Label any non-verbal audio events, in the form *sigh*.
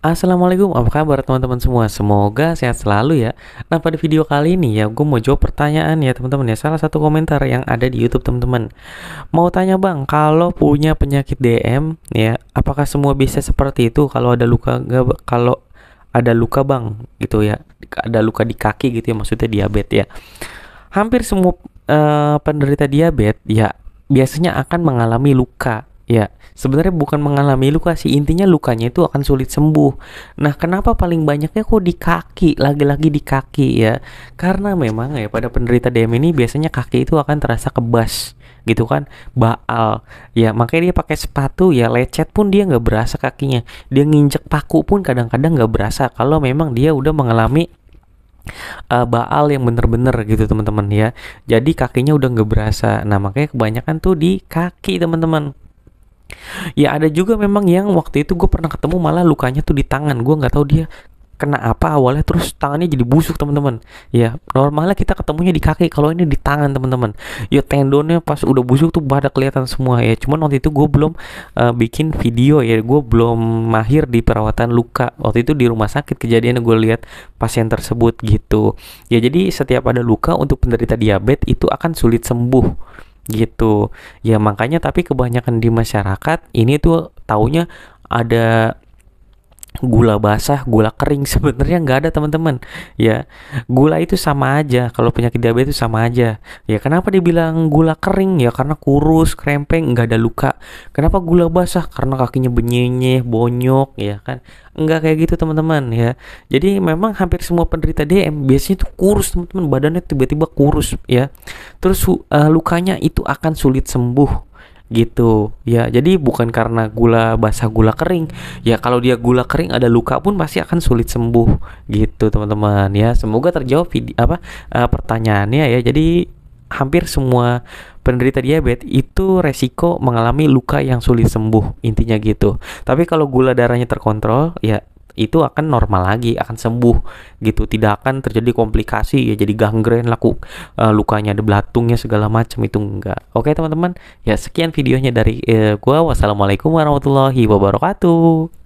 Assalamualaikum, apa kabar teman-teman semua? Semoga sehat selalu ya. Nah pada video kali ini ya, gue mau jawab pertanyaan ya teman-teman ya. Salah satu komentar yang ada di YouTube teman-teman. Mau tanya bang, kalau punya penyakit DM ya, apakah semua bisa seperti itu? Kalau ada luka gak, kalau ada luka bang, gitu ya, ada luka di kaki gitu ya, maksudnya diabetes ya. Hampir semua uh, penderita diabetes ya biasanya akan mengalami luka Ya, sebenarnya bukan mengalami luka sih, intinya lukanya itu akan sulit sembuh. Nah, kenapa paling banyaknya kok di kaki, lagi-lagi di kaki ya? Karena memang ya pada penderita DM ini biasanya kaki itu akan terasa kebas gitu kan baal ya makanya dia pakai sepatu ya lecet pun dia nggak berasa kakinya dia nginjek paku pun kadang-kadang nggak berasa kalau memang dia udah mengalami uh, baal yang bener-bener gitu teman-teman ya jadi kakinya udah nggak berasa nah makanya kebanyakan tuh di kaki teman-teman Ya ada juga memang yang waktu itu gue pernah ketemu malah lukanya tuh di tangan. Gue gak tahu dia kena apa awalnya terus tangannya jadi busuk teman-teman ya normalnya kita ketemunya di kaki kalau ini di tangan teman-teman ya tendonnya pas udah busuk tuh pada kelihatan semua ya cuman waktu itu gue belum uh, bikin video ya gue belum mahir di perawatan luka waktu itu di rumah sakit kejadian gue lihat pasien tersebut gitu ya jadi setiap ada luka untuk penderita diabetes itu akan sulit sembuh gitu ya makanya tapi kebanyakan di masyarakat ini tuh taunya ada gula basah, gula kering *laughs* sebenarnya nggak ada teman-teman. Ya, gula itu sama aja. Kalau penyakit diabetes itu sama aja. Ya, kenapa dibilang gula kering? Ya karena kurus, krempeng, nggak ada luka. Kenapa gula basah? Karena kakinya benyenyeh, bonyok, ya kan? nggak kayak gitu teman-teman ya. Jadi memang hampir semua penderita DM biasanya itu kurus teman-teman, badannya tiba-tiba kurus ya. Terus uh, lukanya itu akan sulit sembuh gitu ya jadi bukan karena gula basah gula kering ya kalau dia gula kering ada luka pun pasti akan sulit sembuh gitu teman-teman ya semoga terjawab video, apa uh, pertanyaannya ya jadi hampir semua penderita diabetes itu resiko mengalami luka yang sulit sembuh intinya gitu tapi kalau gula darahnya terkontrol ya itu akan normal lagi akan sembuh gitu tidak akan terjadi komplikasi ya jadi gangren laku uh, eh, lukanya ada belatungnya segala macam itu enggak oke teman-teman ya sekian videonya dari uh, gua wassalamualaikum warahmatullahi wabarakatuh